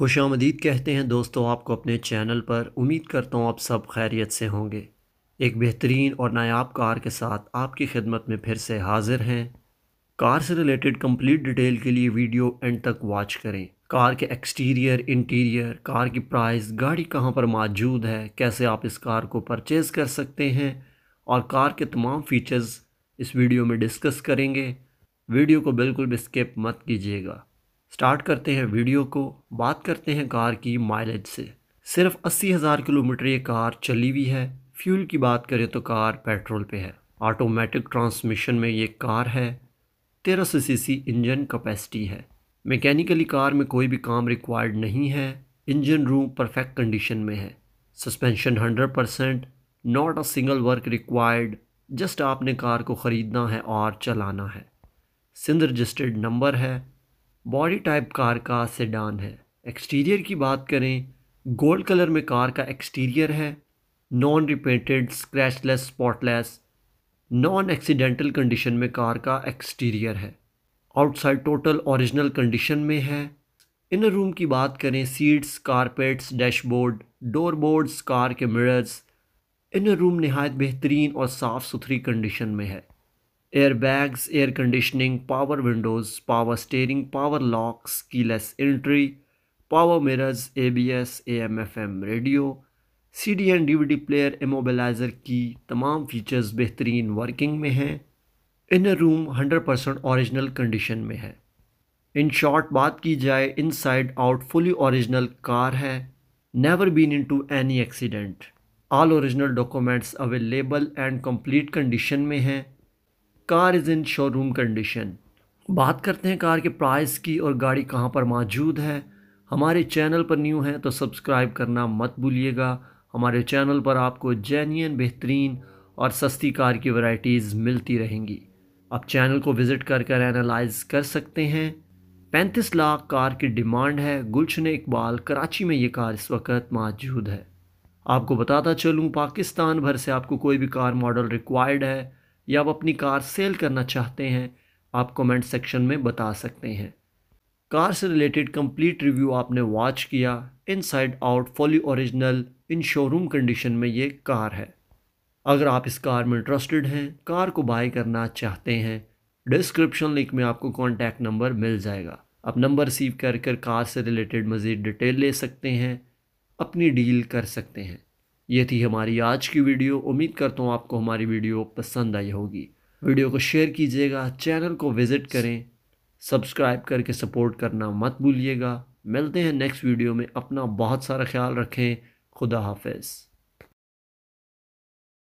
खुश आमदीद कहते हैं दोस्तों आपको अपने चैनल पर उम्मीद करता हूँ आप सब खैरियत से होंगे एक बेहतरीन और नायाब कार के साथ आपकी खिदमत में फिर से हाजिर हैं कार से रिलेटेड कंप्लीट डिटेल के लिए वीडियो एंड तक वॉच करें कार के एक्सटीरियर इंटीरियर कार की प्राइस गाड़ी कहाँ पर मौजूद है कैसे आप इस कार को परचेज़ कर सकते हैं और कार के तमाम फ़ीचर्स इस वीडियो में डिस्कस करेंगे वीडियो को बिल्कुल भी स्किप मत कीजिएगा स्टार्ट करते हैं वीडियो को बात करते हैं कार की माइलेज से सिर्फ अस्सी हज़ार किलोमीटर ये कार चली हुई है फ्यूल की बात करें तो कार पेट्रोल पे है ऑटोमेटिक ट्रांसमिशन में ये कार है तेरह सौ सी सी इंजन कैपेसिटी है मैकेनिकली कार में कोई भी काम रिक्वायर्ड नहीं है इंजन रूम परफेक्ट कंडीशन में है suspension hundred percent not a single work required just आपने कार को ख़रीदना है और चलाना है सिंध रजिस्टर्ड नंबर है बॉडी टाइप कार का सेडान है एक्सटीरियर की बात करें गोल्ड कलर में कार का एक्सटीरियर है non repainted scratchless spotless non accidental condition में कार का एक्सटीरियर है आउटसाइड टोटल ओरिजिनल कंडीशन में है इनर रूम की बात करें seats carpets dashboard door boards car के मिरर्स इनर रूम नहायत बेहतरीन और साफ़ सुथरी कंडीशन में है airbags, air conditioning, power windows, power steering, power locks, keyless entry, power M F M radio C D and D player immobiliser की तमाम फीचर्स बेहतरीन वर्किंग में हैं inner room 100% percent original condition में है इन शॉर्ट बात की जाए inside out fully original car है never been into any accident all original documents available and complete condition में हैं car is in showroom condition बात करते हैं कार के प्राइस की और गाड़ी कहाँ पर मौजूद है हमारे चैनल पर न्यू है तो सब्सक्राइब करना मत भूलिएगा हमारे चैनल पर आपको जेन्यन बेहतरीन और सस्ती कार की वैरायटीज़ मिलती रहेंगी आप चैनल को विज़िट कर कर एनालाइज कर सकते हैं पैंतीस लाख कार की डिमांड है गुलशन इकबाल कराची में ये कार इस वक्त मौजूद है आपको बताता चलूँ पाकिस्तान भर से आपको कोई भी कार मॉडल रिक्वायर्ड है या आप अपनी कार सेल करना चाहते हैं आप कमेंट सेक्शन में बता सकते हैं कार से रिलेटेड कंप्लीट रिव्यू आपने वॉच किया inside out fully original in showroom condition में ये कार है अगर आप इस कार में इंटरेस्टेड हैं कार को बाय करना चाहते हैं डिस्क्रिप्शन लिंक में आपको कॉन्टैक्ट नंबर मिल जाएगा आप नंबर रिसीव कर कर कार से रिलेटेड मज़ीद डिटेल ले सकते हैं अपनी डील कर सकते हैं ये थी हमारी आज की वीडियो उम्मीद करता हूँ आपको हमारी वीडियो पसंद आई होगी वीडियो को शेयर कीजिएगा चैनल को विज़िट करें सब्सक्राइब करके सपोर्ट करना मत भूलिएगा मिलते हैं नेक्स्ट वीडियो में अपना बहुत सारा ख्याल रखें खुदा हाफिज़